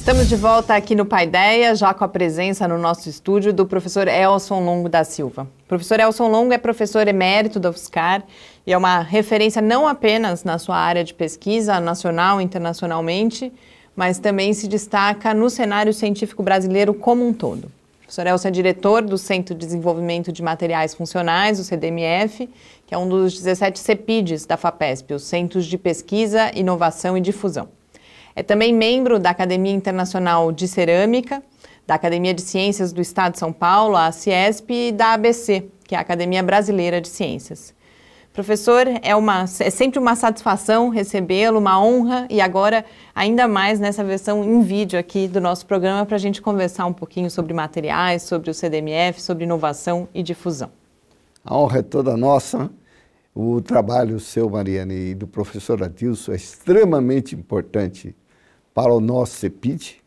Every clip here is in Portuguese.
Estamos de volta aqui no Paideia, já com a presença no nosso estúdio do professor Elson Longo da Silva. O professor Elson Longo é professor emérito da UFSCar e é uma referência não apenas na sua área de pesquisa nacional e internacionalmente, mas também se destaca no cenário científico brasileiro como um todo. O professor Elson é diretor do Centro de Desenvolvimento de Materiais Funcionais, o CDMF, que é um dos 17 CEPIDs da FAPESP, os Centros de Pesquisa, Inovação e Difusão. É também membro da Academia Internacional de Cerâmica, da Academia de Ciências do Estado de São Paulo, a Ciesp, e da ABC, que é a Academia Brasileira de Ciências. Professor, é, uma, é sempre uma satisfação recebê-lo, uma honra, e agora ainda mais nessa versão em vídeo aqui do nosso programa para a gente conversar um pouquinho sobre materiais, sobre o CDMF, sobre inovação e difusão. A honra é toda nossa né? O trabalho seu, Mariane, e do professor Adilson é extremamente importante para o nosso CEPID.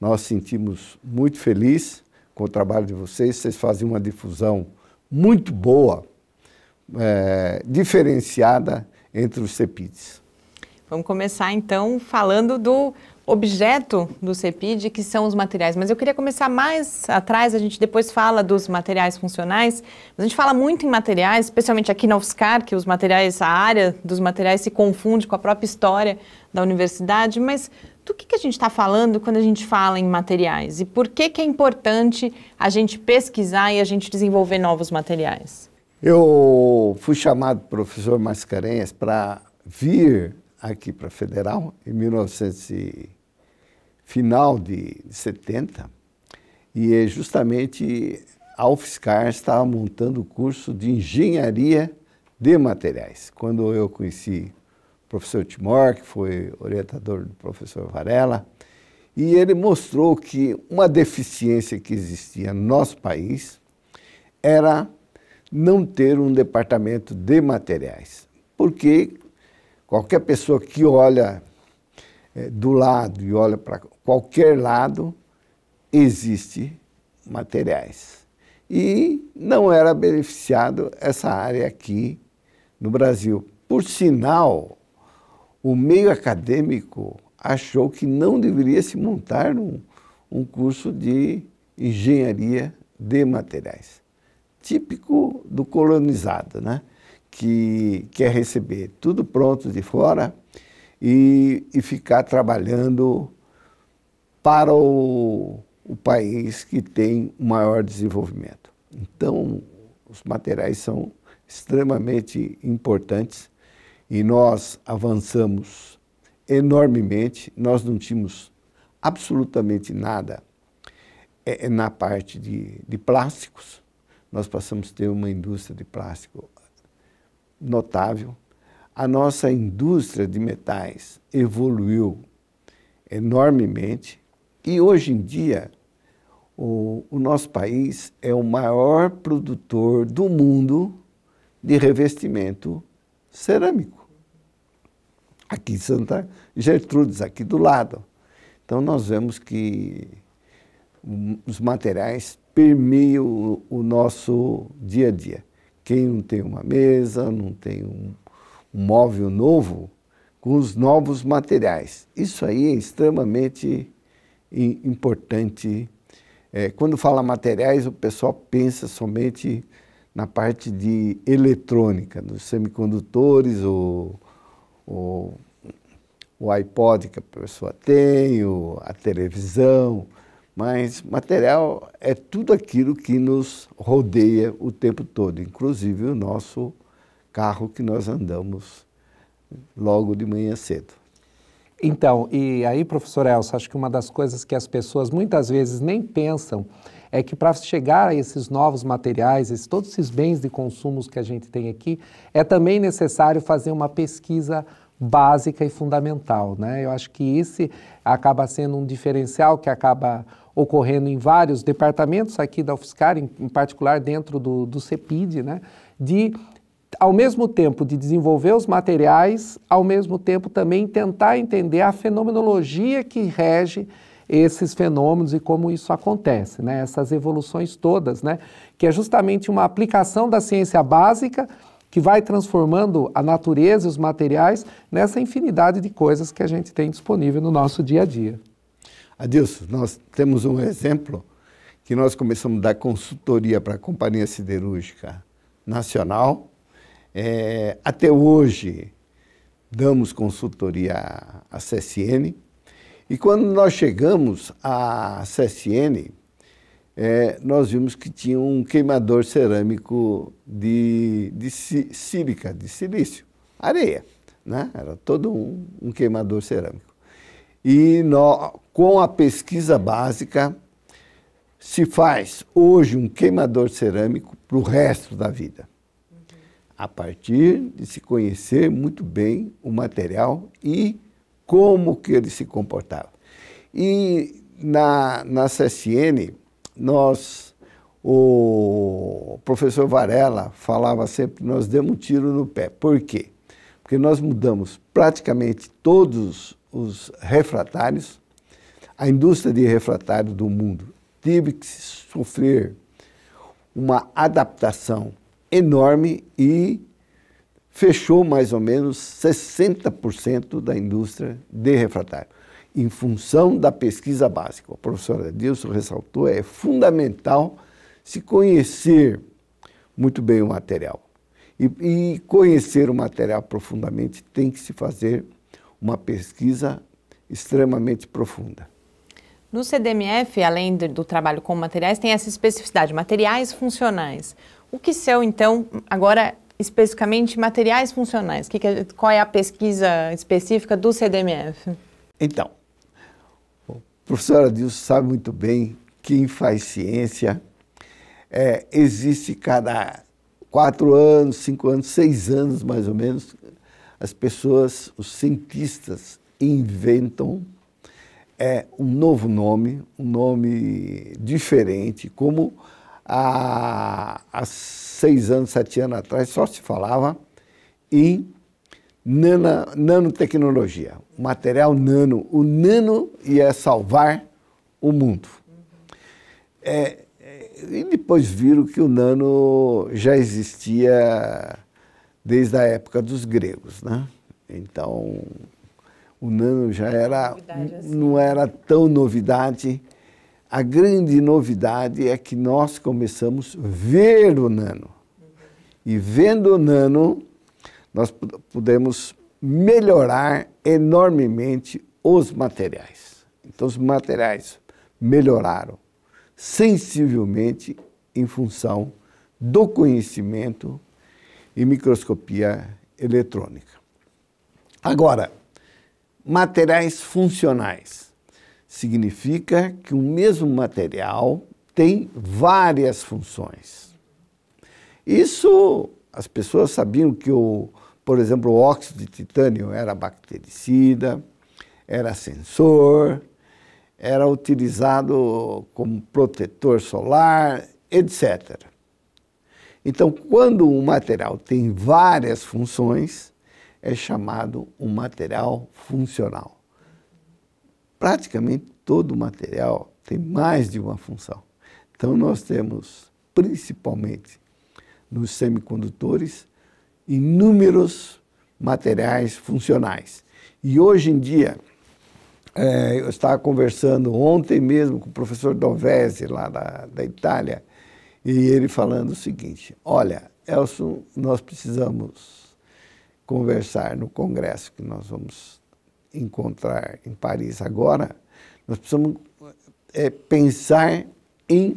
Nós sentimos muito felizes com o trabalho de vocês. Vocês fazem uma difusão muito boa, é, diferenciada entre os CEPIDs. Vamos começar então falando do objeto do CEPID, que são os materiais. Mas eu queria começar mais atrás, a gente depois fala dos materiais funcionais, mas a gente fala muito em materiais, especialmente aqui na UFSCar, que os materiais, a área dos materiais se confunde com a própria história da universidade, mas do que, que a gente está falando quando a gente fala em materiais? E por que, que é importante a gente pesquisar e a gente desenvolver novos materiais? Eu fui chamado professor Mascarenhas para vir aqui para a Federal em 1900 final de, 70, e é justamente a UFSCar estava montando o curso de Engenharia de Materiais. Quando eu conheci o professor Timor, que foi orientador do professor Varela, e ele mostrou que uma deficiência que existia no nosso país era não ter um departamento de materiais. Porque qualquer pessoa que olha é, do lado e olha para qualquer lado existe materiais. E não era beneficiado essa área aqui no Brasil. Por sinal, o meio acadêmico achou que não deveria se montar um, um curso de engenharia de materiais, típico do colonizado, né? que quer receber tudo pronto de fora e, e ficar trabalhando para o, o país que tem maior desenvolvimento. Então, os materiais são extremamente importantes e nós avançamos enormemente. Nós não tínhamos absolutamente nada é, é, na parte de, de plásticos. Nós passamos a ter uma indústria de plástico notável. A nossa indústria de metais evoluiu enormemente. E hoje em dia, o, o nosso país é o maior produtor do mundo de revestimento cerâmico. Aqui em Santa Gertrudes, aqui do lado. Então nós vemos que os materiais permeiam o, o nosso dia a dia. Quem não tem uma mesa, não tem um, um móvel novo, com os novos materiais. Isso aí é extremamente importante. É, quando fala materiais, o pessoal pensa somente na parte de eletrônica, dos semicondutores, o, o, o iPod que a pessoa tem, o, a televisão, mas material é tudo aquilo que nos rodeia o tempo todo, inclusive o nosso carro que nós andamos logo de manhã cedo. Então, e aí, professor Elcio, acho que uma das coisas que as pessoas muitas vezes nem pensam é que para chegar a esses novos materiais, esses, todos esses bens de consumo que a gente tem aqui, é também necessário fazer uma pesquisa básica e fundamental. Né? Eu acho que esse acaba sendo um diferencial que acaba ocorrendo em vários departamentos aqui da UFSCar, em, em particular dentro do, do CEPID, né? de ao mesmo tempo de desenvolver os materiais, ao mesmo tempo também tentar entender a fenomenologia que rege esses fenômenos e como isso acontece, né? essas evoluções todas, né? que é justamente uma aplicação da ciência básica que vai transformando a natureza e os materiais nessa infinidade de coisas que a gente tem disponível no nosso dia a dia. Adilson, nós temos um exemplo que nós começamos a dar consultoria para a Companhia Siderúrgica Nacional é, até hoje, damos consultoria à CSN. E quando nós chegamos à CSN, é, nós vimos que tinha um queimador cerâmico de, de sílica, de silício, areia. Né? Era todo um, um queimador cerâmico. E com a pesquisa básica, se faz hoje um queimador cerâmico para o resto da vida a partir de se conhecer muito bem o material e como que ele se comportava. E na, na CSN, nós, o professor Varela falava sempre, nós demos um tiro no pé. Por quê? Porque nós mudamos praticamente todos os refratários, a indústria de refratário do mundo teve que sofrer uma adaptação enorme e fechou mais ou menos 60% da indústria de refratário, em função da pesquisa básica. O professor Adilson ressaltou, é fundamental se conhecer muito bem o material. E, e conhecer o material profundamente tem que se fazer uma pesquisa extremamente profunda. No CDMF, além do, do trabalho com materiais, tem essa especificidade, materiais funcionais. O que são, então, agora especificamente materiais funcionais? Que que é, qual é a pesquisa específica do CDMF? Então, o professor Adilson sabe muito bem quem faz ciência é, existe cada quatro anos, cinco anos, seis anos mais ou menos, as pessoas, os cientistas inventam é, um novo nome, um nome diferente, como há, há seis anos, sete anos atrás, só se falava em nana, nanotecnologia, material nano. O nano ia salvar o mundo. É, é, e depois viram que o nano já existia desde a época dos gregos, né? Então, o nano já era, assim. não era tão novidade a grande novidade é que nós começamos a ver o nano. E vendo o nano, nós podemos melhorar enormemente os materiais. Então, os materiais melhoraram sensivelmente em função do conhecimento e microscopia eletrônica. Agora, materiais funcionais. Significa que o mesmo material tem várias funções. Isso as pessoas sabiam que o, por exemplo, o óxido de titânio era bactericida, era sensor, era utilizado como protetor solar, etc. Então, quando um material tem várias funções, é chamado um material funcional praticamente todo o material tem mais de uma função. Então, nós temos, principalmente nos semicondutores, inúmeros materiais funcionais. E hoje em dia, é, eu estava conversando ontem mesmo com o professor Dovese, lá da, da Itália, e ele falando o seguinte: olha, Elson, nós precisamos conversar no congresso que nós vamos encontrar em Paris agora, nós precisamos é, pensar em,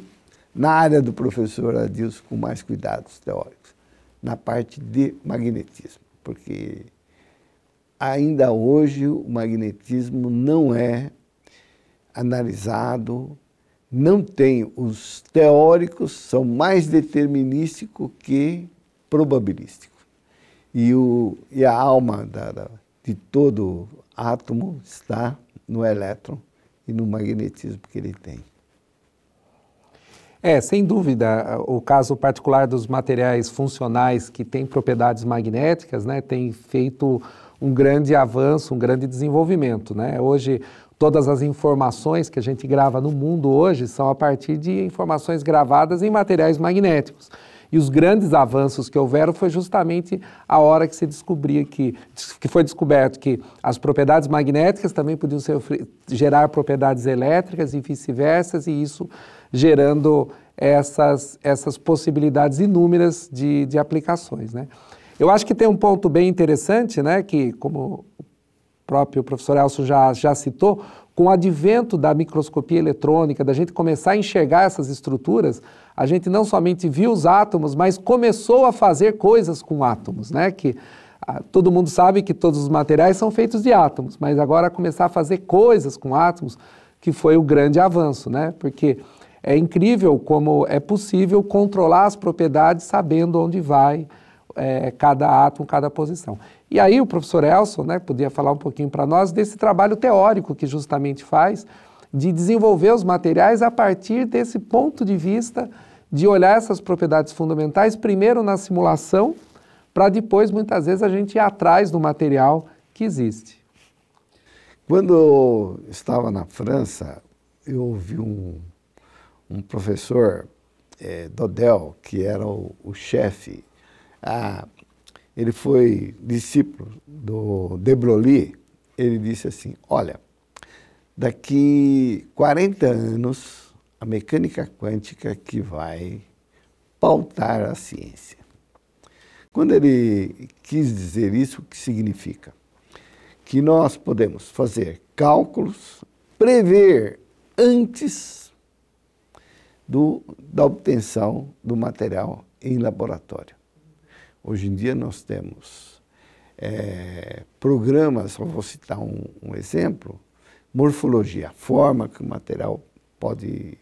na área do professor Adilson com mais cuidados teóricos, na parte de magnetismo, porque ainda hoje o magnetismo não é analisado, não tem. Os teóricos são mais determinísticos que probabilísticos. E, o, e a alma da, da, de todo átomo está no elétron e no magnetismo que ele tem. É, sem dúvida, o caso particular dos materiais funcionais que têm propriedades magnéticas, né, tem feito um grande avanço, um grande desenvolvimento, né? Hoje todas as informações que a gente grava no mundo hoje são a partir de informações gravadas em materiais magnéticos. E os grandes avanços que houveram foi justamente a hora que se descobria que, que foi descoberto que as propriedades magnéticas também podiam ser, gerar propriedades elétricas e vice-versa, e isso gerando essas, essas possibilidades inúmeras de, de aplicações. Né? Eu acho que tem um ponto bem interessante, né, que como o próprio professor Elcio já, já citou, com o advento da microscopia eletrônica, da gente começar a enxergar essas estruturas, a gente não somente viu os átomos, mas começou a fazer coisas com átomos, né? Que ah, todo mundo sabe que todos os materiais são feitos de átomos, mas agora começar a fazer coisas com átomos, que foi o grande avanço, né? Porque é incrível como é possível controlar as propriedades sabendo onde vai, é, cada átomo, cada posição. E aí o professor Elson né, podia falar um pouquinho para nós desse trabalho teórico que justamente faz de desenvolver os materiais a partir desse ponto de vista de olhar essas propriedades fundamentais primeiro na simulação, para depois muitas vezes a gente ir atrás do material que existe. Quando estava na França, eu ouvi um, um professor, é, Dodel, que era o, o chefe ah, ele foi discípulo do de Broglie, ele disse assim, olha, daqui 40 anos, a mecânica quântica que vai pautar a ciência. Quando ele quis dizer isso, o que significa? Que nós podemos fazer cálculos, prever antes do, da obtenção do material em laboratório. Hoje em dia nós temos é, programas, só vou citar um, um, exemplo, morfologia, a forma que o material pode,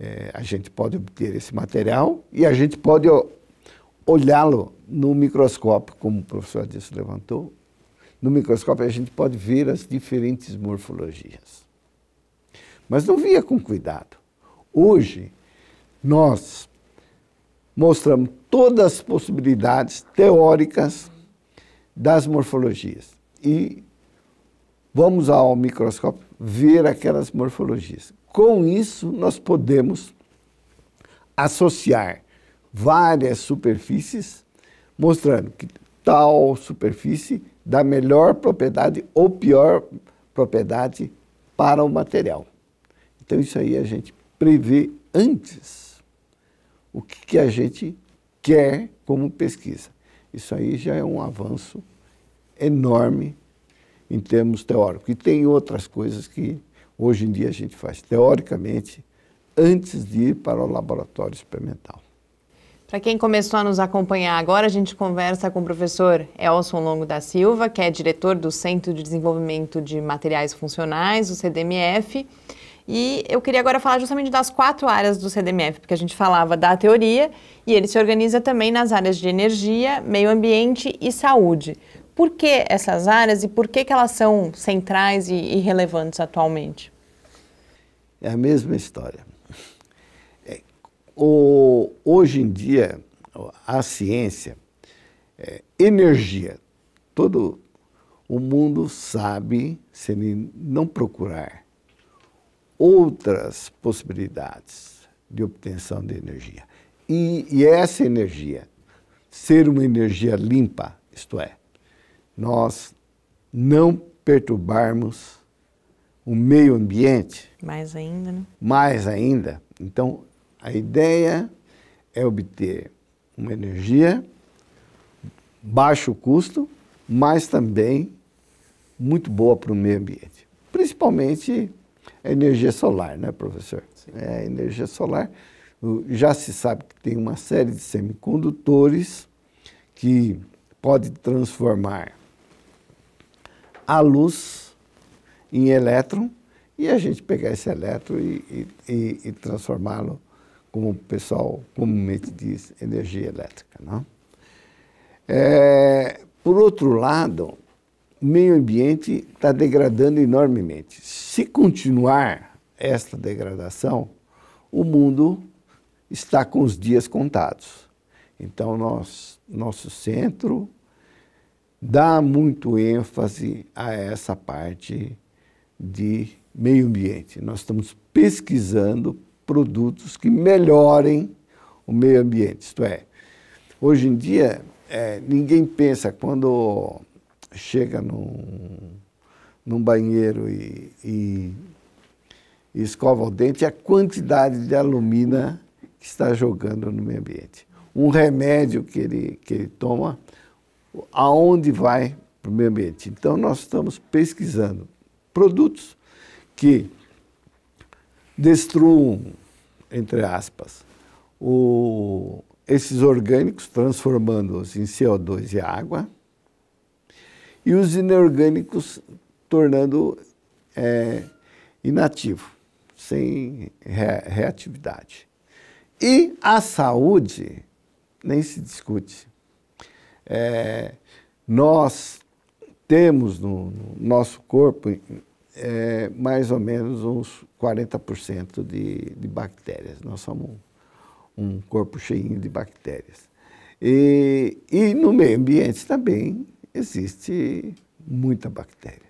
é, a gente pode obter esse material e a gente pode olhá-lo no microscópio, como o professor Adilson levantou. No microscópio a gente pode ver as diferentes morfologias. Mas não via com cuidado. Hoje, nós mostramos todas as possibilidades teóricas das morfologias. E vamos ao microscópio ver aquelas morfologias. Com isso, nós podemos associar várias superfícies, mostrando que tal superfície dá melhor propriedade ou pior propriedade para o material. Então, isso aí a gente prevê antes o que, que a gente quer como pesquisa. Isso aí já é um avanço enorme em termos teóricos. E tem outras coisas que hoje em dia a gente faz teoricamente antes de ir para o laboratório experimental. Para quem começou a nos acompanhar agora, a gente conversa com o professor Elson Longo da Silva, que é diretor do Centro de Desenvolvimento de Materiais Funcionais, o CDMF. E eu queria agora falar justamente das quatro áreas do CDMF, porque a gente falava da teoria e ele se organiza também nas áreas de energia, meio ambiente e saúde. Por que essas áreas e por que, que elas são centrais e, e relevantes atualmente? É a mesma história. É, o, hoje em dia, a ciência, é, energia, todo o mundo sabe, se ele não procurar outras possibilidades de obtenção de energia. E, e essa energia ser uma energia limpa, isto é, nós não perturbarmos o meio ambiente. Mais ainda, né? Mais ainda. Então, a ideia é obter uma energia baixo custo, mas também muito boa para o meio ambiente, principalmente é energia solar, né, professor? Sim. É energia solar. Já se sabe que tem uma série de semicondutores que pode transformar a luz em elétron e a gente pegar esse elétron e, e, e transformá-lo, como o pessoal comumente diz, energia elétrica. Não? É, por outro lado, meio ambiente está degradando enormemente. Se continuar esta degradação, o mundo está com os dias contados. Então, nós, nosso centro dá muito ênfase a essa parte de meio ambiente. Nós estamos pesquisando produtos que melhorem o meio ambiente. Isto é, hoje em dia, é, ninguém pensa quando chega num, num banheiro e, e, e escova o dente, é a quantidade de alumina que está jogando no meio ambiente. Um remédio que ele, que ele toma, aonde vai para o meio ambiente. Então, nós estamos pesquisando produtos que destruam, entre aspas, o, esses orgânicos, transformando-os em CO2 e água, e os inorgânicos tornando é, inativo, sem re reatividade. E a saúde, nem se discute. É, nós temos no, no nosso corpo é, mais ou menos uns 40% de, de bactérias. Nós somos um, um corpo cheinho de bactérias. E, e no meio ambiente também existe muita bactéria.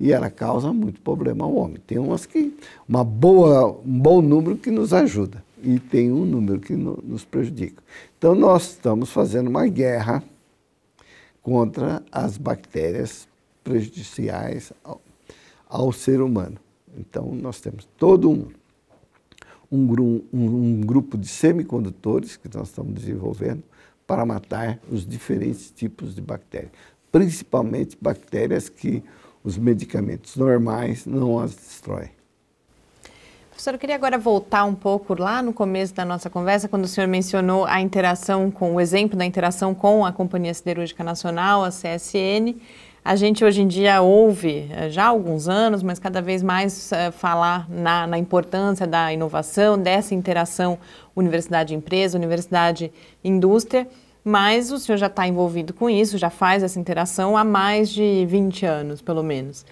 E ela causa muito problema ao homem. Tem umas que, uma boa, um bom número que nos ajuda e tem um número que no, nos prejudica. Então nós estamos fazendo uma guerra contra as bactérias prejudiciais ao, ao ser humano. Então nós temos todo um, um, um, um grupo de semicondutores que nós estamos desenvolvendo para matar os diferentes tipos de bactérias, principalmente bactérias que os medicamentos normais não as destroem. Professor, eu queria agora voltar um pouco lá no começo da nossa conversa, quando o senhor mencionou a interação com o exemplo da interação com a Companhia Siderúrgica Nacional, a CSN. A gente hoje em dia ouve, eh, já há alguns anos, mas cada vez mais eh, falar na, na, importância da inovação, dessa interação universidade-empresa, universidade-indústria, mas o senhor já está envolvido com isso, já faz essa interação há mais de 20 anos, pelo menos.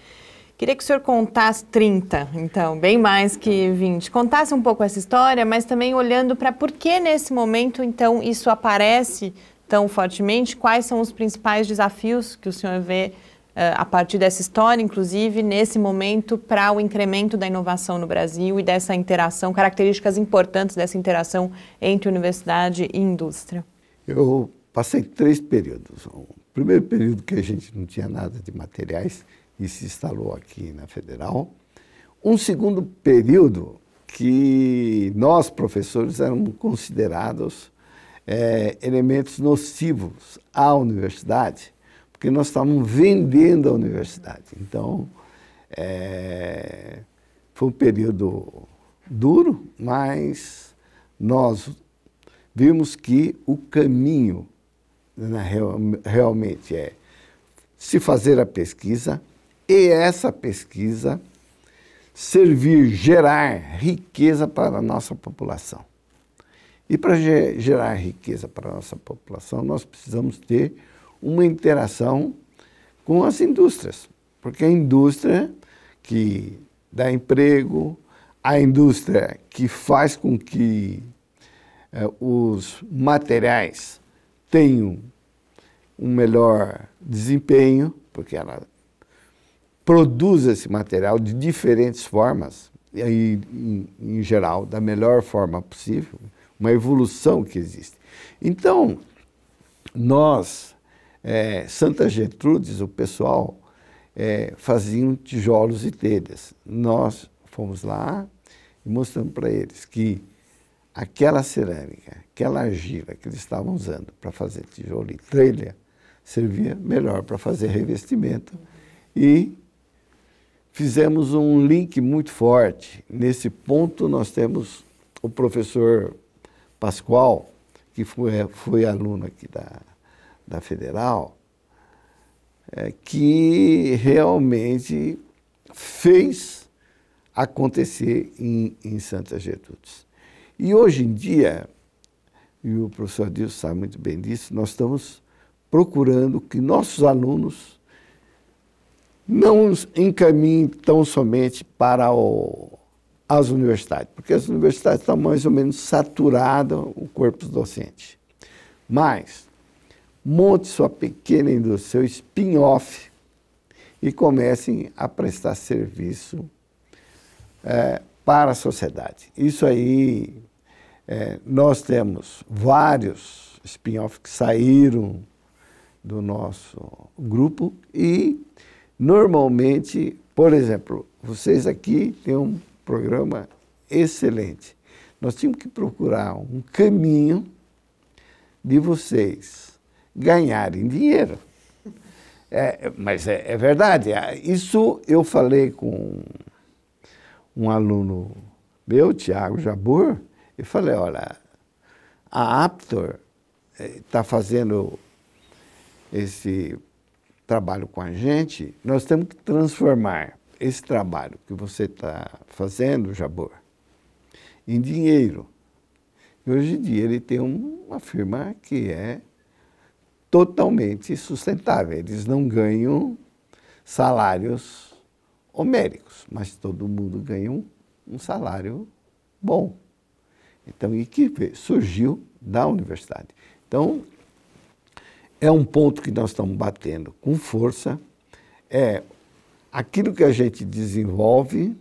Queria que o senhor contasse 30, então, bem mais que 20. Contasse um pouco essa história, mas também olhando para por que nesse momento, então, isso aparece tão fortemente, quais são os principais desafios que o senhor vê eh, a partir dessa história, inclusive, nesse momento, para o incremento da inovação no Brasil e dessa interação, características importantes dessa interação entre universidade e indústria? Eu passei três períodos. O primeiro período que a gente não tinha nada de materiais e se instalou aqui na Federal. Um segundo período que nós, professores, éramos considerados é, elementos nocivos à universidade, porque nós estávamos vendendo a universidade. Então, é, foi um período duro, mas nós vimos que o caminho né, real, realmente é se fazer a pesquisa e essa pesquisa servir, gerar riqueza para a nossa população. E para gerar riqueza para a nossa população, nós precisamos ter uma interação com as indústrias, porque a indústria que dá emprego, a indústria que faz com que eh, os materiais tenham um melhor desempenho, porque ela produz esse material de diferentes formas, e aí, em, em geral, da melhor forma possível uma evolução que existe. Então, nós, é, Santa Gertrudes, o pessoal, é, faziam tijolos e telhas. Nós fomos lá e mostramos para eles que aquela cerâmica, aquela argila que eles estavam usando para fazer tijolo e telha, servia melhor para fazer revestimento. E fizemos um link muito forte. Nesse ponto, nós temos o professor Pascoal, que foi, é, foi aluno aqui da, da Federal, é, que realmente fez acontecer em, em Santa Gertrudes. E hoje em dia, e o professor Adilson sabe muito bem disso, nós estamos procurando que nossos alunos não encaminhem tão somente para o, às universidades, porque as universidades estão mais ou menos saturadas o corpo docente. Mas monte sua pequena indústria, seu spin-off, e comecem a prestar serviço é, para a sociedade. Isso aí, é, nós temos vários spin-offs que saíram do nosso grupo e, normalmente, por exemplo, vocês aqui têm um programa excelente. Nós tínhamos que procurar um caminho de vocês ganharem dinheiro. É, mas é, é, verdade. É, isso eu falei com um aluno meu, Tiago Jabur, e falei, olha, a Aptor está eh, fazendo esse trabalho com a gente, nós temos que transformar esse trabalho que você está fazendo, Jabor, em dinheiro. E hoje em dia ele tem uma firma que é totalmente sustentável. Eles não ganham salários homéricos, mas todo mundo ganha um, um salário bom. Então, e que surgiu da universidade. Então, é um ponto que nós estamos batendo com força, é aquilo que a gente desenvolve,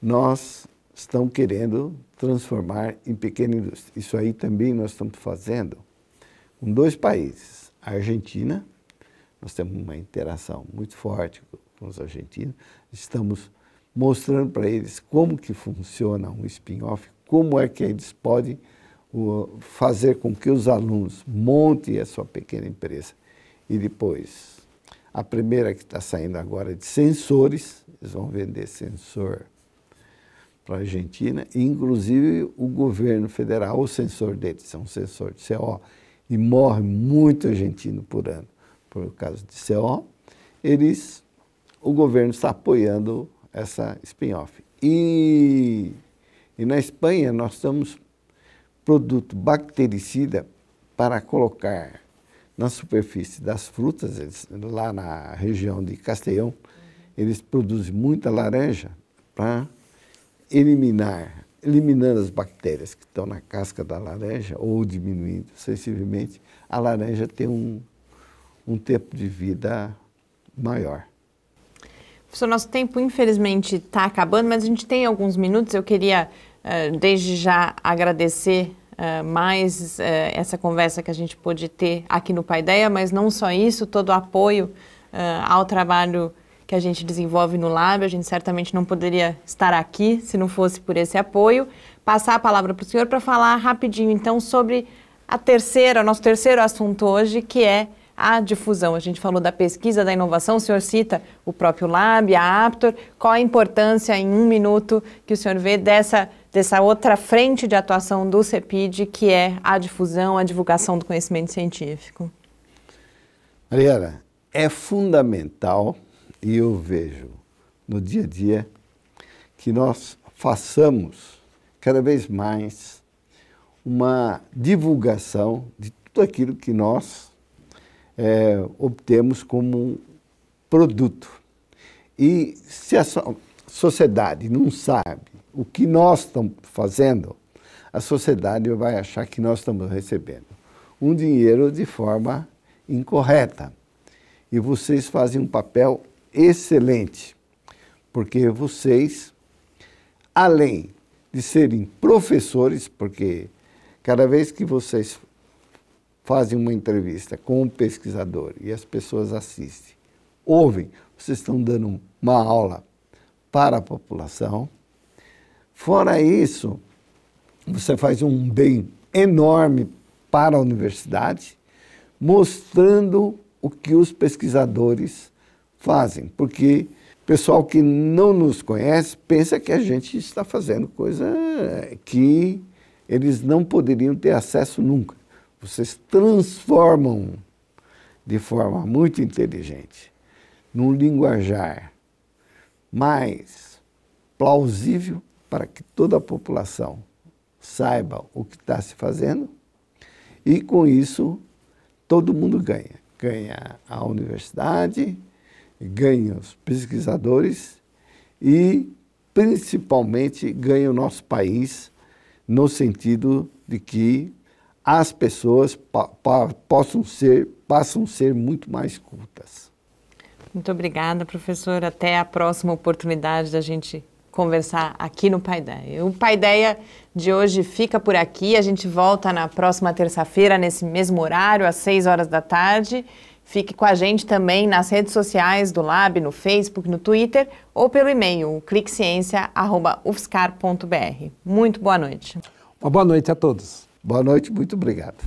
nós estamos querendo transformar em pequena indústria. Isso aí também nós estamos fazendo com dois países. A Argentina, nós temos uma interação muito forte com os argentinos, estamos mostrando para eles como que funciona um spin-off, como é que eles podem fazer com que os alunos montem a sua pequena empresa e depois a primeira que está saindo agora é de sensores, eles vão vender sensor para a Argentina, inclusive o governo federal, o sensor deles, é um sensor de CO, e morre muito argentino por ano por causa de CO, eles, o governo está apoiando essa spin-off. E, e na Espanha nós temos produto bactericida para colocar na superfície das frutas, eles, lá na região de Castelhão, eles produzem muita laranja para eliminar, eliminando as bactérias que estão na casca da laranja ou diminuindo sensivelmente, a laranja tem um, um tempo de vida maior. Professor, nosso tempo infelizmente está acabando, mas a gente tem alguns minutos. Eu queria eh, desde já agradecer ah, mais uh, essa conversa que a gente pôde ter aqui no Paideia, mas não só isso, todo o apoio uh, ao trabalho que a gente desenvolve no Lab. A gente certamente não poderia estar aqui se não fosse por esse apoio. Passar a palavra para o senhor para falar rapidinho, então, sobre a terceira, o nosso terceiro assunto hoje, que é a difusão. A gente falou da pesquisa, da inovação, o senhor cita o próprio Lab, a Aptor. Qual a importância, em um minuto, que o senhor vê dessa dessa outra frente de atuação do CEPID, que é a difusão, a divulgação do conhecimento científico? Mariana, é fundamental, e eu vejo no dia a dia, que nós façamos cada vez mais uma divulgação de tudo aquilo que nós é, obtemos como um produto. E se a sociedade não sabe o que nós estamos fazendo, a sociedade vai achar que nós estamos recebendo um dinheiro de forma incorreta. E vocês fazem um papel excelente, porque vocês, além de serem professores, porque cada vez que vocês fazem uma entrevista com um pesquisador e as pessoas assistem, ouvem, vocês estão dando uma aula para a população Fora isso, você faz um bem enorme para a universidade, mostrando o que os pesquisadores fazem, porque o pessoal que não nos conhece pensa que a gente está fazendo coisa que eles não poderiam ter acesso nunca. Vocês transformam de forma muito inteligente, num linguajar mais plausível para que toda a população saiba o que está se fazendo e, com isso, todo mundo ganha. Ganha a universidade, ganha os pesquisadores e, principalmente, ganha o nosso país no sentido de que as pessoas pa, pa, possam ser, passam a ser muito mais cultas. Muito obrigada, professor. Até a próxima oportunidade da gente conversar aqui no Pai Ideia. O Pai Ideia de hoje fica por aqui. A gente volta na próxima terça-feira, nesse mesmo horário, às 6 horas da tarde. Fique com a gente também nas redes sociais do Lab, no Facebook, no Twitter ou pelo e-mail cliqueciência.ufscar.br. Muito boa noite. Uma boa noite a todos. Boa noite, muito obrigado.